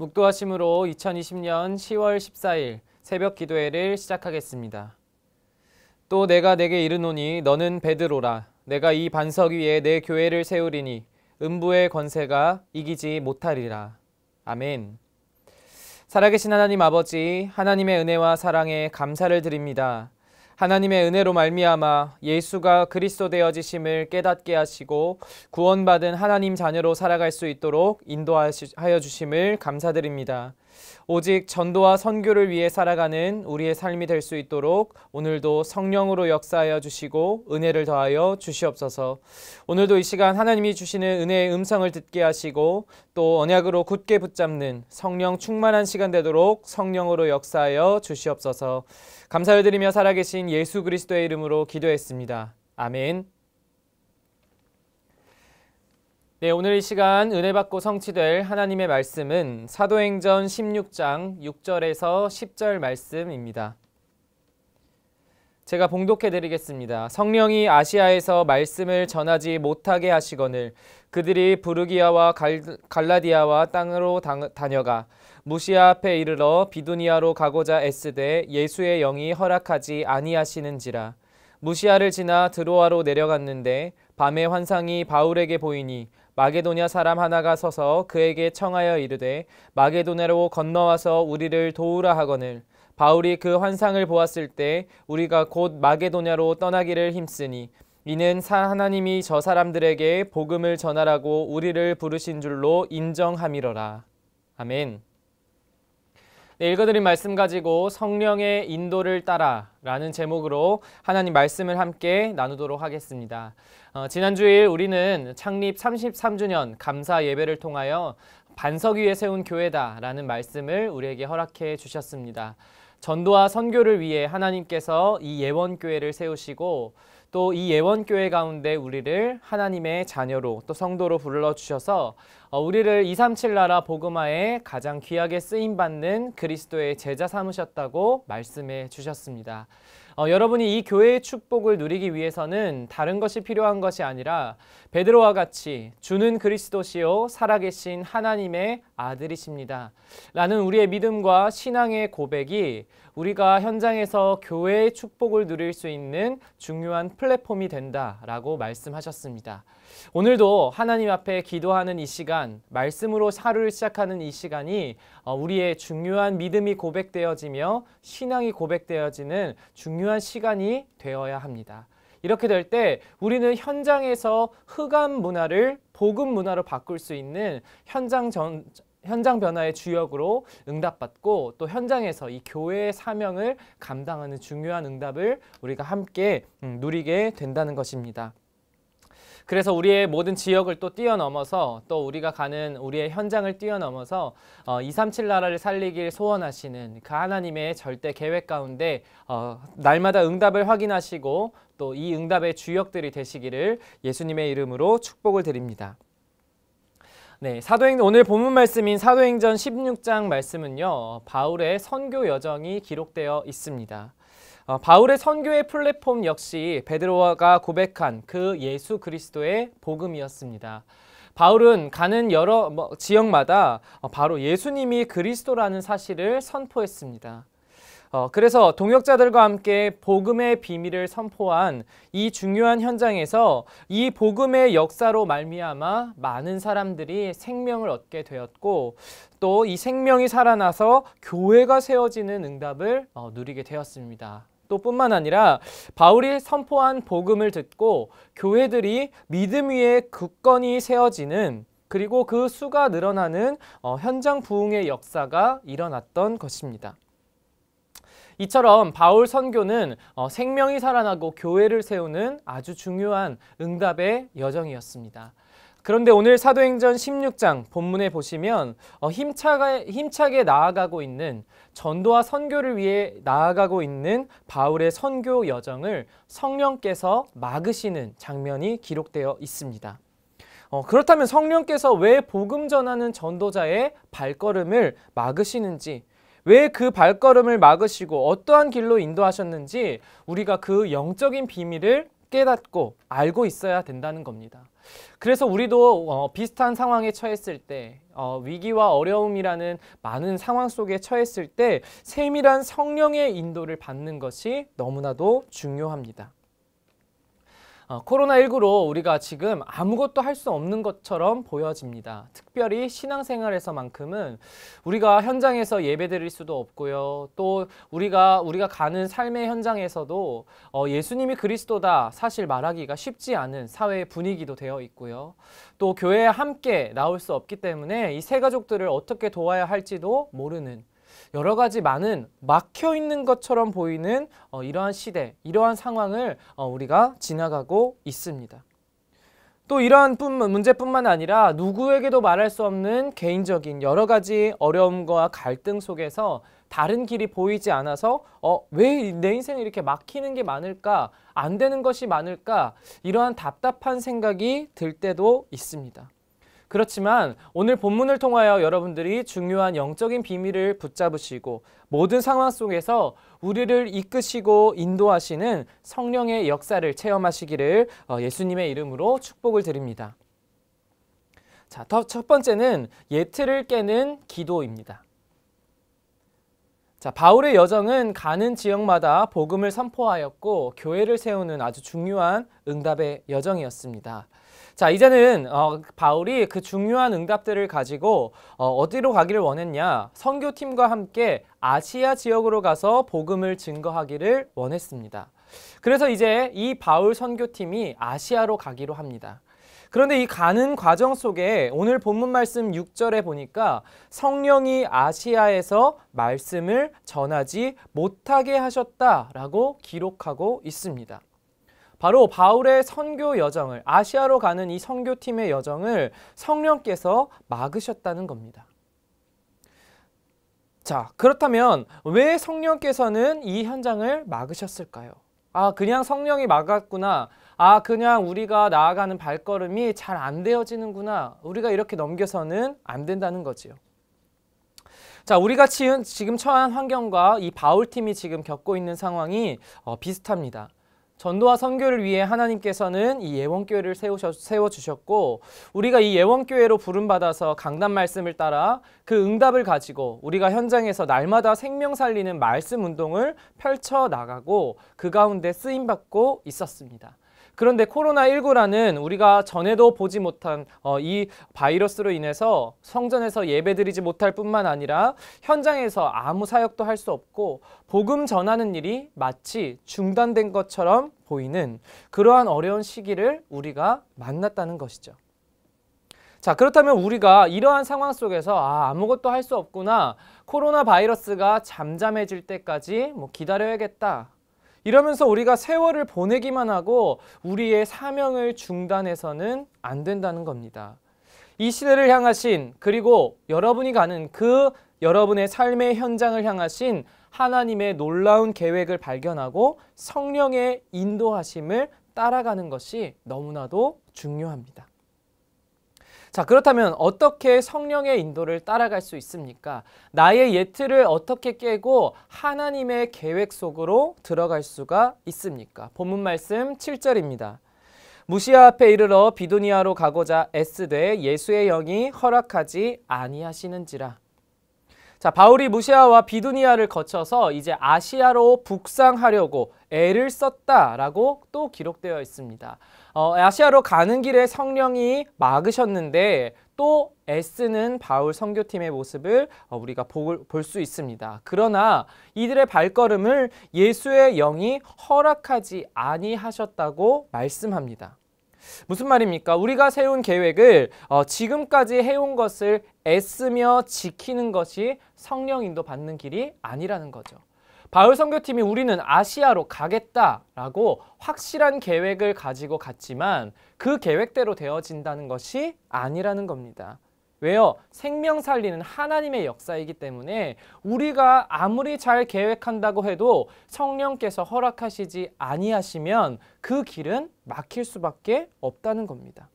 묵도하심으로 2020년 10월 14일 새벽 기도회를 시작하겠습니다. 또 내가 내게 이르노니 너는 베드로라 내가 이 반석 위에 내 교회를 세우리니 음부의 권세가 이기지 못하리라. 아멘. 살아계신 하나님 아버지 하나님의 은혜와 사랑에 감사를 드립니다. 하나님의 은혜로 말미암아 예수가 그리스도 되어지심을 깨닫게 하시고 구원받은 하나님 자녀로 살아갈 수 있도록 인도하여 주심을 감사드립니다. 오직 전도와 선교를 위해 살아가는 우리의 삶이 될 수 있도록 오늘도 성령으로 역사하여 주시고 은혜를 더하여 주시옵소서. 오늘도 이 시간 하나님이 주시는 은혜의 음성을 듣게 하시고 또 언약으로 굳게 붙잡는 성령 충만한 시간 되도록 성령으로 역사하여 주시옵소서. 감사를 드리며 살아계신 예수 그리스도의 이름으로 기도했습니다. 아멘. 네, 오늘 이 시간 은혜 받고 성취될 하나님의 말씀은 사도행전 16장 6절에서 10절 말씀입니다. 제가 봉독해 드리겠습니다. 성령이 아시아에서 말씀을 전하지 못하게 하시거늘 그들이 부르기아와 갈라디아와 땅으로 다녀가 무시아 앞에 이르러 비두니아로 가고자 애쓰되 예수의 영이 허락하지 아니하시는지라 무시아를 지나 드로아로 내려갔는데 밤에 환상이 바울에게 보이니 마게도냐 사람 하나가 서서 그에게 청하여 이르되 마게도냐로 건너와서 우리를 도우라 하거늘 바울이 그 환상을 보았을 때 우리가 곧 마게도냐로 떠나기를 힘쓰니 이는 사 하나님이 저 사람들에게 복음을 전하라고 우리를 부르신 줄로 인정함이러라. 아멘. 네, 읽어드린 말씀 가지고 성령의 인도를 따라 라는 제목으로 하나님 말씀을 함께 나누도록 하겠습니다. 어, 지난주일 우리는 창립 33주년 감사 예배를 통하여 반석 위에 세운 교회다 라는 말씀을 우리에게 허락해 주셨습니다. 전도와 선교를 위해 하나님께서 이 예원교회를 세우시고 또이 예원교회 가운데 우리를 하나님의 자녀로 또 성도로 불러주셔서 어, 우리를 237 나라 복음화에 가장 귀하게 쓰임받는 그리스도의 제자 삼으셨다고 말씀해 주셨습니다. 어, 여러분이 이 교회의 축복을 누리기 위해서는 다른 것이 필요한 것이 아니라 베드로와 같이 주는 그리스도시요 살아계신 하나님의 아들이십니다. 라는 우리의 믿음과 신앙의 고백이 우리가 현장에서 교회의 축복을 누릴 수 있는 중요한 플랫폼이 된다라고 말씀하셨습니다. 오늘도 하나님 앞에 기도하는 이 시간, 말씀으로 하루를 시작하는 이 시간이 어, 우리의 중요한 믿음이 고백되어지며 신앙이 고백되어지는 중요한 중요한 시간이 되어야 합니다. 이렇게 될 때 우리는 현장에서 흑암 문화를 복음 문화로 바꿀 수 있는 현장 전, 현장 변화의 주역으로 응답받고 또 현장에서 이 교회의 사명을 감당하는 중요한 응답을 우리가 함께 음, 누리게 된다는 것입니다. 그래서 우리의 모든 지역을 또 뛰어넘어서 또 우리가 가는 우리의 현장을 뛰어넘어서 어, 237 나라를 살리길 소원하시는 그 하나님의 절대 계획 가운데 어, 날마다 응답을 확인하시고 또 이 응답의 주역들이 되시기를 예수님의 이름으로 축복을 드립니다. 네, 사도행 오늘 본문 말씀인 사도행전 16장 말씀은요. 바울의 선교 여정이 기록되어 있습니다. 어, 바울의 선교의 플랫폼 역시 베드로가 고백한 그 예수 그리스도의 복음이었습니다. 바울은 가는 여러 뭐, 지역마다 어, 바로 예수님이 그리스도라는 사실을 선포했습니다. 어, 그래서 동역자들과 함께 복음의 비밀을 선포한 이 중요한 현장에서 이 복음의 역사로 말미암아 많은 사람들이 생명을 얻게 되었고 또 이 생명이 살아나서 교회가 세워지는 응답을 누리게 되었습니다. 또 뿐만 아니라 바울이 선포한 복음을 듣고 교회들이 믿음 위에 굳건히 세워지는 그리고 그 수가 늘어나는 어, 현장 부흥의 역사가 일어났던 것입니다. 이처럼 바울 선교는 어, 생명이 살아나고 교회를 세우는 아주 중요한 응답의 여정이었습니다. 그런데 오늘 사도행전 16장 본문에 보시면 어, 힘차게, 힘차게 나아가고 있는 전도와 선교를 위해 나아가고 있는 바울의 선교 여정을 성령께서 막으시는 장면이 기록되어 있습니다. 어, 그렇다면 성령께서 왜 복음 전하는 전도자의 발걸음을 막으시는지 왜 그 발걸음을 막으시고 어떠한 길로 인도하셨는지 우리가 그 영적인 비밀을 깨닫고 알고 있어야 된다는 겁니다. 그래서 우리도 어, 비슷한 상황에 처했을 때 어, 위기와 어려움이라는 많은 상황 속에 처했을 때 세밀한 성령의 인도를 받는 것이 너무나도 중요합니다. 어, 코로나19로 우리가 지금 아무것도 할 수 없는 것처럼 보여집니다. 특별히 신앙생활에서만큼은 우리가 현장에서 예배드릴 수도 없고요. 또 우리가 우리가 가는 삶의 현장에서도 어, 예수님이 그리스도다 사실 말하기가 쉽지 않은 사회 분위기도 되어 있고요. 또 교회에 함께 나올 수 없기 때문에 이 세 가족들을 어떻게 도와야 할지도 모르는 여러 가지 많은 막혀 있는 것처럼 보이는 어, 이러한 시대, 이러한 상황을 어, 우리가 지나가고 있습니다. 또 이러한 문제뿐만 아니라 누구에게도 말할 수 없는 개인적인 여러 가지 어려움과 갈등 속에서 다른 길이 보이지 않아서 어, 왜 내 인생에 이렇게 막히는 게 많을까? 안 되는 것이 많을까? 이러한 답답한 생각이 들 때도 있습니다. 그렇지만 오늘 본문을 통하여 여러분들이 중요한 영적인 비밀을 붙잡으시고 모든 상황 속에서 우리를 이끄시고 인도하시는 성령의 역사를 체험하시기를 어, 예수님의 이름으로 축복을 드립니다. 자, 첫 번째는 예틀을 깨는 기도입니다. 자, 바울의 여정은 가는 지역마다 복음을 선포하였고 교회를 세우는 아주 중요한 응답의 여정이었습니다. 자 이제는 어, 바울이 그 중요한 응답들을 가지고 어, 어디로 가기를 원했냐 선교팀과 함께 아시아 지역으로 가서 복음을 증거하기를 원했습니다. 그래서 이제 이 바울 선교팀이 아시아로 가기로 합니다. 그런데 이 가는 과정 속에 오늘 본문 말씀 6절에 보니까 성령이 아시아에서 말씀을 전하지 못하게 하셨다라고 기록하고 있습니다. 바로 바울의 선교 여정을 아시아로 가는 이 선교팀의 여정을 성령께서 막으셨다는 겁니다. 자, 그렇다면 왜 성령께서는 이 현장을 막으셨을까요? 아, 그냥 성령이 막았구나. 아, 그냥 우리가 나아가는 발걸음이 잘 안 되어지는구나. 우리가 이렇게 넘겨서는 안 된다는 거지요. 자, 우리가 지금 처한 환경과 이 바울팀이 지금 겪고 있는 상황이 어, 비슷합니다. 전도와 선교를 위해 하나님께서는 이 예원교회를 세워주셨고 우리가 이 예원교회로 부름받아서 강단 말씀을 따라 그 응답을 가지고 우리가 현장에서 날마다 생명 살리는 말씀 운동을 펼쳐나가고 그 가운데 쓰임받고 있었습니다. 그런데 코로나19라는 우리가 전에도 보지 못한 어, 이 바이러스로 인해서 성전에서 예배드리지 못할 뿐만 아니라 현장에서 아무 사역도 할 수 없고 복음 전하는 일이 마치 중단된 것처럼 보이는 그러한 어려운 시기를 우리가 만났다는 것이죠. 자 그렇다면 우리가 이러한 상황 속에서 아 아무것도 할 수 없구나 코로나 바이러스가 잠잠해질 때까지 뭐 기다려야겠다 이러면서 우리가 세월을 보내기만 하고 우리의 사명을 중단해서는 안 된다는 겁니다. 이 시대를 향하신 그리고 여러분이 가는 그 여러분의 삶의 현장을 향하신 하나님의 놀라운 계획을 발견하고 성령의 인도하심을 따라가는 것이 너무나도 중요합니다. 자, 그렇다면 어떻게 성령의 인도를 따라갈 수 있습니까? 나의 예트를 어떻게 깨고 하나님의 계획 속으로 들어갈 수가 있습니까? 본문 말씀 7절입니다. 무시아 앞에 이르러 비도니아로 가고자 애쓰되 예수의 영이 허락하지 아니하시는지라. 자, 바울이 무시아와 비두니아를 거쳐서 이제 아시아로 북상하려고 애를 썼다라고 또 기록되어 있습니다. 어, 아시아로 가는 길에 성령이 막으셨는데 또 애쓰는 바울 선교팀의 모습을 어, 우리가 볼 수 있습니다. 그러나 이들의 발걸음을 예수의 영이 허락하지 아니하셨다고 말씀합니다. 무슨 말입니까? 우리가 세운 계획을 어, 지금까지 해온 것을 애쓰며 지키는 것이 성령 인도 받는 길이 아니라는 거죠. 바울 선교팀이 우리는 아시아로 가겠다라고 확실한 계획을 가지고 갔지만 그 계획대로 되어진다는 것이 아니라는 겁니다. 왜요? 생명 살리는 하나님의 역사이기 때문에 우리가 아무리 잘 계획한다고 해도 성령께서 허락하시지 아니하시면 그 길은 막힐 수밖에 없다는 겁니다.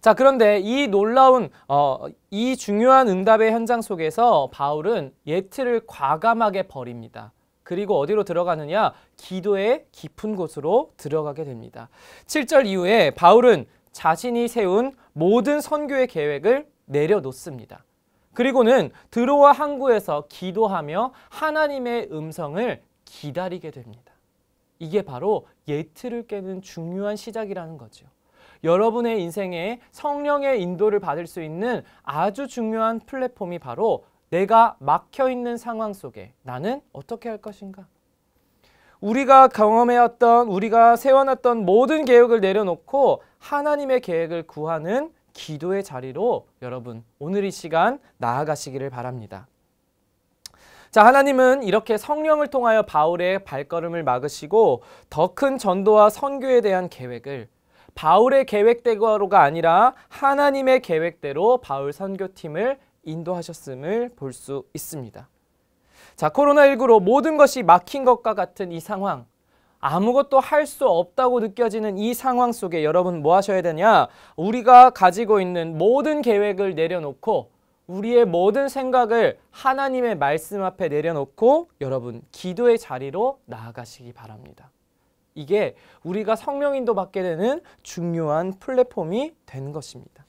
자, 그런데 이 놀라운 어, 이 중요한 응답의 현장 속에서 바울은 예트를 과감하게 버립니다. 그리고 어디로 들어가느냐? 기도의 깊은 곳으로 들어가게 됩니다. 7절 이후에 바울은 자신이 세운 모든 선교의 계획을 내려놓습니다. 그리고는 드로와 항구에서 기도하며 하나님의 음성을 기다리게 됩니다. 이게 바로 예트를 깨는 중요한 시작이라는 거죠. 여러분의 인생에 성령의 인도를 받을 수 있는 아주 중요한 플랫폼이 바로 내가 막혀 있는 상황 속에 나는 어떻게 할 것인가? 우리가 경험해왔던 우리가 세워놨던 모든 계획을 내려놓고 하나님의 계획을 구하는 기도의 자리로 여러분 오늘 이 시간 나아가시기를 바랍니다. 자 하나님은 이렇게 성령을 통하여 바울의 발걸음을 막으시고 더 큰 전도와 선교에 대한 계획을 바울의 계획대로가 아니라 하나님의 계획대로 바울 선교팀을 인도하셨음을 볼 수 있습니다. 자, 코로나19로 모든 것이 막힌 것과 같은 이 상황, 아무것도 할 수 없다고 느껴지는 이 상황 속에 여러분 뭐 하셔야 되냐? 우리가 가지고 있는 모든 계획을 내려놓고 우리의 모든 생각을 하나님의 말씀 앞에 내려놓고 여러분 기도의 자리로 나아가시기 바랍니다. 이게 우리가 성령인도 받게 되는 중요한 플랫폼이 되는 것입니다.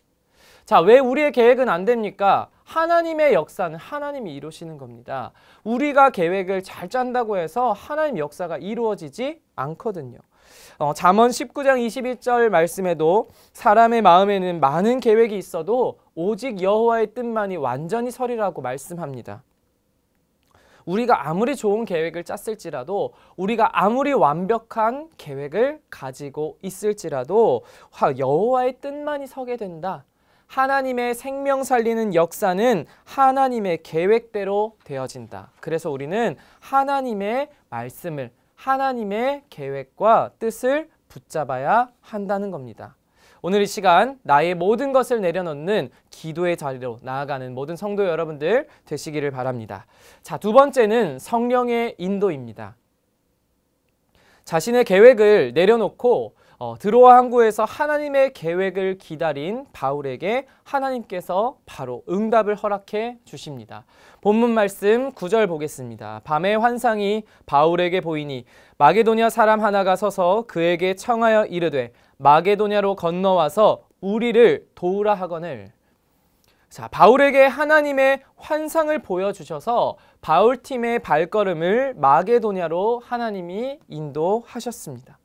자, 왜 우리의 계획은 안 됩니까? 하나님의 역사는 하나님이 이루시는 겁니다. 우리가 계획을 잘 짠다고 해서 하나님 역사가 이루어지지 않거든요. 어, 잠언 19장 21절 말씀에도 사람의 마음에는 많은 계획이 있어도 오직 여호와의 뜻만이 완전히 서리라고 말씀합니다. 우리가 아무리 좋은 계획을 짰을지라도 우리가 아무리 완벽한 계획을 가지고 있을지라도 여호와의 뜻만이 서게 된다. 하나님의 생명 살리는 역사는 하나님의 계획대로 되어진다. 그래서 우리는 하나님의 말씀을 하나님의 계획과 뜻을 붙잡아야 한다는 겁니다. 오늘 이 시간 나의 모든 것을 내려놓는 기도의 자리로 나아가는 모든 성도 여러분들 되시기를 바랍니다. 자, 두 번째는 성령의 인도입니다. 자신의 계획을 내려놓고 어, 드로아 항구에서 하나님의 계획을 기다린 바울에게 하나님께서 바로 응답을 허락해 주십니다. 본문 말씀 9절 보겠습니다. 밤의 환상이 바울에게 보이니 마게도냐 사람 하나가 서서 그에게 청하여 이르되 마게도냐로 건너와서 우리를 도우라 하거늘 자, 바울에게 하나님의 환상을 보여주셔서 바울팀의 발걸음을 마게도냐로 하나님이 인도하셨습니다.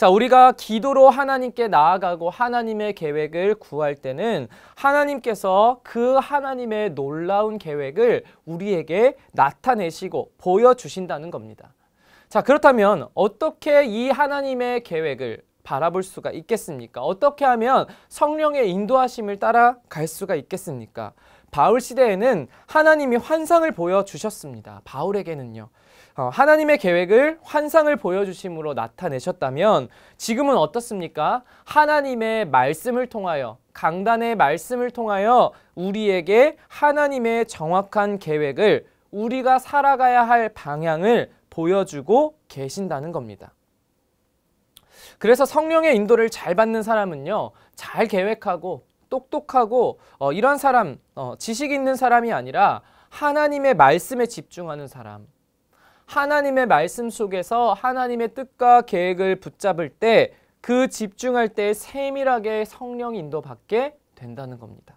자, 우리가 기도로 하나님께 나아가고 하나님의 계획을 구할 때는 하나님께서 그 하나님의 놀라운 계획을 우리에게 나타내시고 보여주신다는 겁니다. 자, 그렇다면 어떻게 이 하나님의 계획을 바라볼 수가 있겠습니까? 어떻게 하면 성령의 인도하심을 따라 갈 수가 있겠습니까? 바울 시대에는 하나님이 환상을 보여주셨습니다. 바울에게는요. 어, 하나님의 계획을 환상을 보여주심으로 나타내셨다면 지금은 어떻습니까? 하나님의 말씀을 통하여 강단의 말씀을 통하여 우리에게 하나님의 정확한 계획을 우리가 살아가야 할 방향을 보여주고 계신다는 겁니다. 그래서 성령의 인도를 잘 받는 사람은요, 잘 계획하고 똑똑하고 어, 이런 사람, 어, 지식 있는 사람이 아니라 하나님의 말씀에 집중하는 사람, 하나님의 말씀 속에서 하나님의 뜻과 계획을 붙잡을 때 그 집중할 때 세밀하게 성령 인도받게 된다는 겁니다.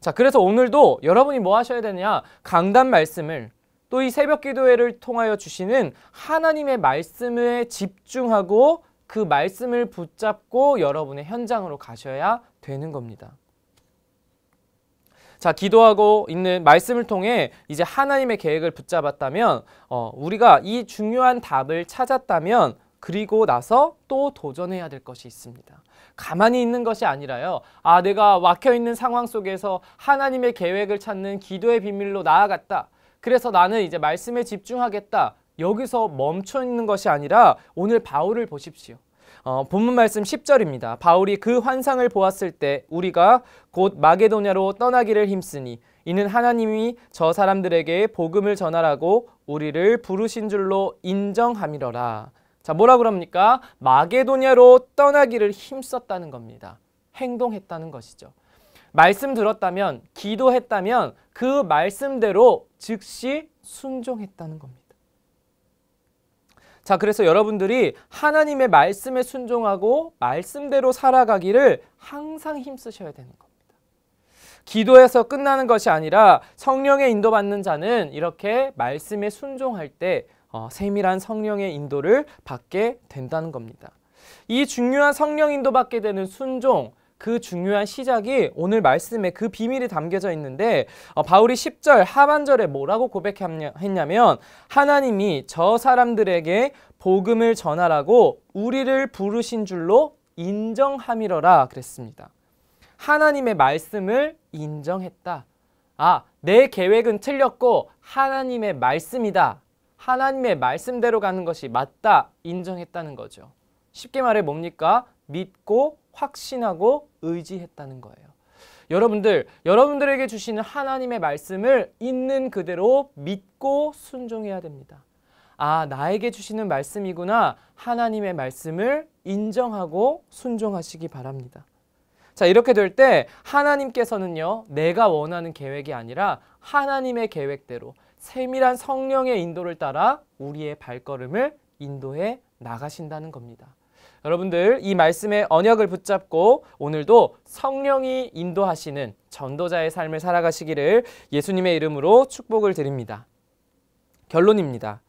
자, 그래서 오늘도 여러분이 뭐 하셔야 되냐? 강단 말씀을 또 이 새벽 기도회를 통하여 주시는 하나님의 말씀에 집중하고 그 말씀을 붙잡고 여러분의 현장으로 가셔야 되는 겁니다. 자 기도하고 있는 말씀을 통해 이제 하나님의 계획을 붙잡았다면 어, 우리가 이 중요한 답을 찾았다면 그리고 나서 또 도전해야 될 것이 있습니다. 가만히 있는 것이 아니라요. 아 내가 막혀있는 상황 속에서 하나님의 계획을 찾는 기도의 비밀로 나아갔다. 그래서 나는 이제 말씀에 집중하겠다. 여기서 멈춰 있는 것이 아니라 오늘 바울을 보십시오. 어, 본문 말씀 10절입니다. 바울이 그 환상을 보았을 때 우리가 곧 마게도냐로 떠나기를 힘쓰니 이는 하나님이 저 사람들에게 복음을 전하라고 우리를 부르신 줄로 인정함이러라. 자, 뭐라 그럽니까? 마게도냐로 떠나기를 힘썼다는 겁니다. 행동했다는 것이죠. 말씀 들었다면, 기도했다면 그 말씀대로 즉시 순종했다는 겁니다. 자, 그래서 여러분들이 하나님의 말씀에 순종하고 말씀대로 살아가기를 항상 힘쓰셔야 되는 겁니다. 기도해서 끝나는 것이 아니라 성령의 인도받는 자는 이렇게 말씀에 순종할 때 어, 세밀한 성령의 인도를 받게 된다는 겁니다. 이 중요한 성령 인도 받게 되는 순종, 그 중요한 시작이 오늘 말씀에 그 비밀이 담겨져 있는데 어, 바울이 10절 하반절에 뭐라고 고백했냐면 하나님이 저 사람들에게 복음을 전하라고 우리를 부르신 줄로 인정함이러라 그랬습니다. 하나님의 말씀을 인정했다. 아, 내 계획은 틀렸고 하나님의 말씀이다. 하나님의 말씀대로 가는 것이 맞다. 인정했다는 거죠. 쉽게 말해 뭡니까? 믿고 확신하고 의지했다는 거예요. 여러분들, 여러분들에게 주시는 하나님의 말씀을 있는 그대로 믿고 순종해야 됩니다. 아, 나에게 주시는 말씀이구나. 하나님의 말씀을 인정하고 순종하시기 바랍니다. 자, 이렇게 될 때 하나님께서는요, 내가 원하는 계획이 아니라 하나님의 계획대로 세밀한 성령의 인도를 따라 우리의 발걸음을 인도해 나가신다는 겁니다. 여러분들 이 말씀의 언약을 붙잡고 오늘도 성령이 인도하시는 전도자의 삶을 살아가시기를 예수님의 이름으로 축복을 드립니다. 결론입니다.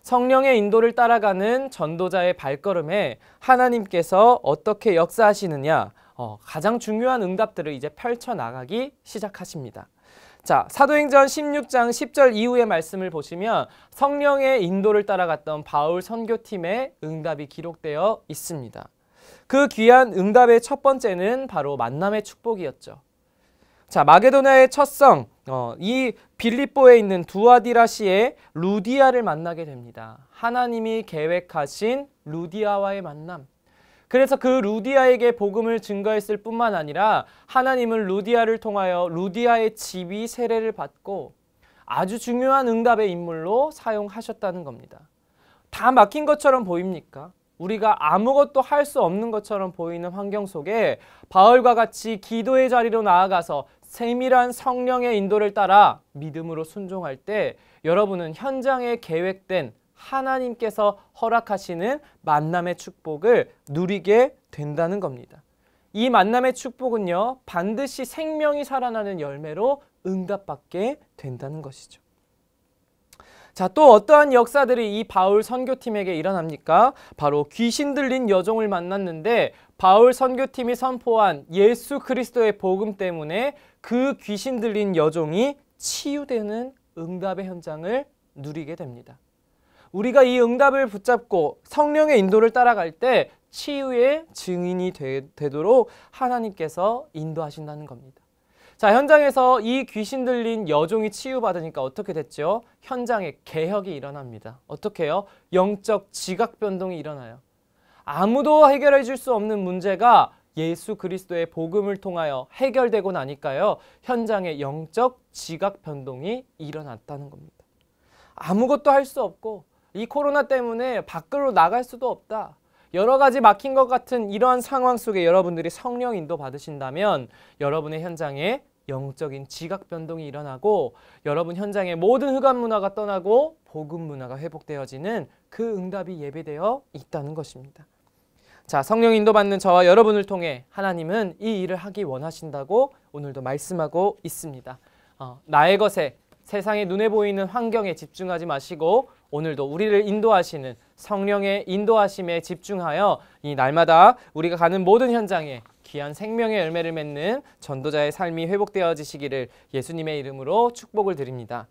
성령의 인도를 따라가는 전도자의 발걸음에 하나님께서 어떻게 역사하시느냐 어, 가장 중요한 응답들을 이제 펼쳐나가기 시작하십니다. 자, 사도행전 16장 10절 이후의 말씀을 보시면 성령의 인도를 따라갔던 바울 선교팀의 응답이 기록되어 있습니다. 그 귀한 응답의 첫 번째는 바로 만남의 축복이었죠. 자, 마게도냐의 첫성, 어, 이 빌립보에 있는 두아디라시의 루디아를 만나게 됩니다. 하나님이 계획하신 루디아와의 만남. 그래서 그 루디아에게 복음을 증거했을 뿐만 아니라 하나님은 루디아를 통하여 루디아의 집이 세례를 받고 아주 중요한 응답의 인물로 사용하셨다는 겁니다. 다 막힌 것처럼 보입니까? 우리가 아무것도 할 수 없는 것처럼 보이는 환경 속에 바울과 같이 기도의 자리로 나아가서 세밀한 성령의 인도를 따라 믿음으로 순종할 때 여러분은 현장에 계획된 하나님께서 허락하시는 만남의 축복을 누리게 된다는 겁니다. 이 만남의 축복은요. 반드시 생명이 살아나는 열매로 응답받게 된다는 것이죠. 자, 또 어떠한 역사들이 이 바울 선교팀에게 일어납니까? 바로 귀신 들린 여종을 만났는데 바울 선교팀이 선포한 예수 그리스도의 복음 때문에 그 귀신 들린 여종이 치유되는 응답의 현장을 누리게 됩니다. 우리가 이 응답을 붙잡고 성령의 인도를 따라갈 때 치유의 증인이 되, 되도록 하나님께서 인도하신다는 겁니다. 자, 현장에서 이 귀신 들린 여종이 치유받으니까 어떻게 됐죠? 현장에 개혁이 일어납니다. 어떻게 해요? 영적 지각 변동이 일어나요. 아무도 해결해 줄 수 없는 문제가 예수 그리스도의 복음을 통하여 해결되고 나니까요. 현장에 영적 지각 변동이 일어났다는 겁니다. 아무것도 할 수 없고 이 코로나 때문에 밖으로 나갈 수도 없다. 여러 가지 막힌 것 같은 이러한 상황 속에 여러분들이 성령 인도 받으신다면 여러분의 현장에 영적인 지각 변동이 일어나고 여러분 현장의 모든 흑암 문화가 떠나고 복음 문화가 회복되어지는 그 응답이 예배되어 있다는 것입니다. 자, 성령 인도받는 저와 여러분을 통해 하나님은 이 일을 하기 원하신다고 오늘도 말씀하고 있습니다. 어, 나의 것에 세상의 눈에 보이는 환경에 집중하지 마시고 오늘도 우리를 인도하시는 성령의 인도하심에 집중하여 이 날마다 우리가 가는 모든 현장에 귀한 생명의 열매를 맺는 전도자의 삶이 회복되어지시기를 예수님의 이름으로 축복을 드립니다.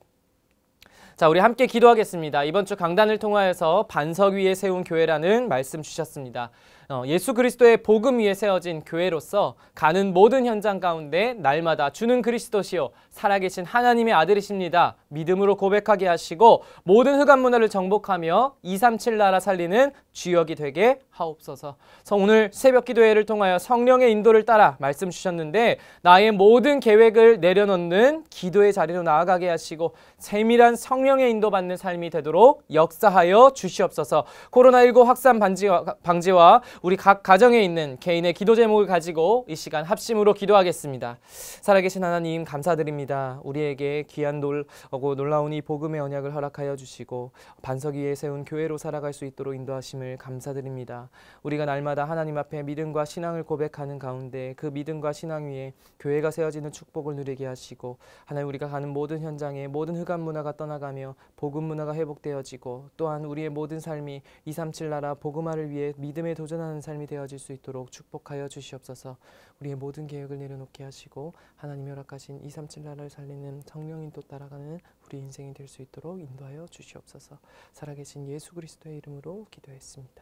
자, 우리 함께 기도하겠습니다. 이번 주 강단을 통하여서 반석 위에 세운 교회라는 말씀 주셨습니다. 어, 예수 그리스도의 복음 위에 세워진 교회로서 가는 모든 현장 가운데 날마다 주는 그리스도시요 살아계신 하나님의 아들이십니다. 믿음으로 고백하게 하시고 모든 흑암 문화를 정복하며 237 나라 살리는 주역이 되게 하옵소서. 성 오늘 새벽 기도회를 통하여 성령의 인도를 따라 말씀 주셨는데 나의 모든 계획을 내려놓는 기도의 자리로 나아가게 하시고 세밀한 성령의 인도받는 삶이 되도록 역사하여 주시옵소서. 코로나19 확산 방지와, 방지와 우리 각 가정에 있는 개인의 기도 제목을 가지고 이 시간 합심으로 기도하겠습니다. 살아계신 하나님 감사드립니다. 우리에게 귀한 놀고 놀라운 이 복음의 언약을 허락하여 주시고 반석 위에 세운 교회로 살아갈 수 있도록 인도하심을 감사드립니다. 우리가 날마다 하나님 앞에 믿음과 신앙을 고백하는 가운데 그 믿음과 신앙 위에 교회가 세워지는 축복을 누리게 하시고 하나님 우리가 가는 모든 현장에 모든 흑암 문화가 떠나가며 복음 문화가 회복되어지고 또한 우리의 모든 삶이 237 나라 복음화를 위해 믿음에 도전하는 삶이 되어질 수 있도록 축복하여 주시옵소서. 우리의 모든 계획을 내려놓게 하시고 하나님 허락하신 237 나라를 살리는 성령인 또 따라가는 우리 인생이 될 수 있도록 인도하여 주시옵소서. 살아계신 예수 그리스도의 이름으로 기도했습니다.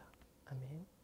아멘.